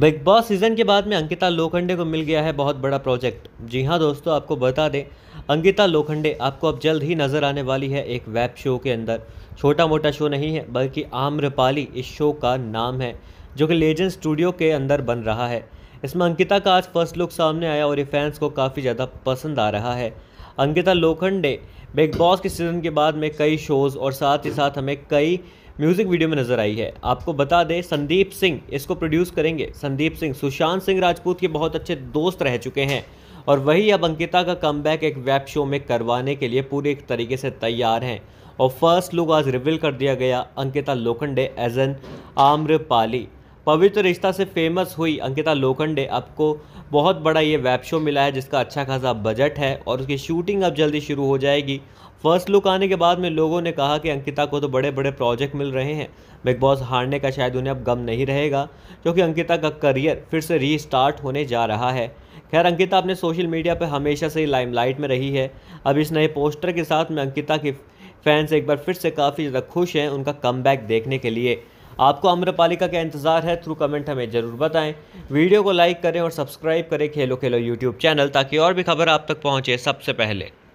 big boss season के बाद में अंकिता लोखंडे को मिल गया है बहुत बड़ा प्रोजेक्ट जी हाँ दोस्तों आपको बता दें अंकिता लोखंडे आपको अब जल्द ही नज़र आने वाली है एक वेब शो के अंदर छोटा मोटा शो नहीं है बल्कि आम्रपाली इस शो का नाम है जो कि लेजेंड स्टूडियो के अंदर बन रहा है इसमें अंकिता का आज फर्स्ट लुक सामने आया और ये फैंस को काफ़ी ज़्यादा पसंद आ रहा है अंकिता लोखंडे बिग बॉस के सीज़न के बाद में कई शोज़ और साथ ही साथ हमें कई म्यूजिक वीडियो में नजर आई है आपको बता दें संदीप सिंह इसको प्रोड्यूस करेंगे संदीप सिंह सुशांत सिंह राजपूत के बहुत अच्छे दोस्त रह चुके हैं और वही अब अंकिता का कम एक वेब शो में करवाने के लिए पूरे एक तरीके से तैयार हैं और फर्स्ट लुक आज रिवील कर दिया गया अंकिता लोखंडे एज एन आम्रपाली पवित्र रिश्ता से फेमस हुई अंकिता लोखंडे आपको बहुत बड़ा ये वेब शो मिला है जिसका अच्छा खासा बजट है और उसकी शूटिंग अब जल्दी शुरू हो जाएगी फर्स्ट लुक आने के बाद में लोगों ने कहा कि अंकिता को तो बड़े बड़े प्रोजेक्ट मिल रहे हैं बिग बॉस हारने का शायद उन्हें अब गम नहीं रहेगा क्योंकि अंकिता का करियर फिर से रीस्टार्ट होने जा रहा है खैर अंकिता अपने सोशल मीडिया पर हमेशा से ही लाइमलाइट में रही है अब इस नए पोस्टर के साथ में अंकिता की फैंस एक बार फिर से काफ़ी ज़्यादा खुश हैं उनका कम देखने के लिए आपको अम्रपालिका का इंतज़ार है थ्रू कमेंट हमें ज़रूर बताएं वीडियो को लाइक करें और सब्सक्राइब करें खेलो खेलो यूट्यूब चैनल ताकि और भी खबर आप तक पहुँचे सबसे पहले